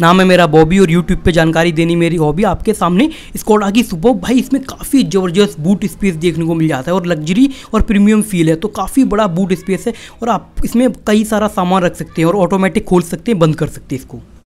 नाम है मेरा बॉबी और यूट्यूब पे जानकारी देनी मेरी हॉबी आपके सामने स्कॉट की सुबह भाई इसमें काफ़ी ज़बरदस्त बूट स्पेस देखने को मिल जाता है और लग्जरी और प्रीमियम फील है तो काफ़ी बड़ा बूट स्पेस है और आप इसमें कई सारा सामान रख सकते हैं और ऑटोमेटिक खोल सकते हैं बंद कर सकते हैं इसको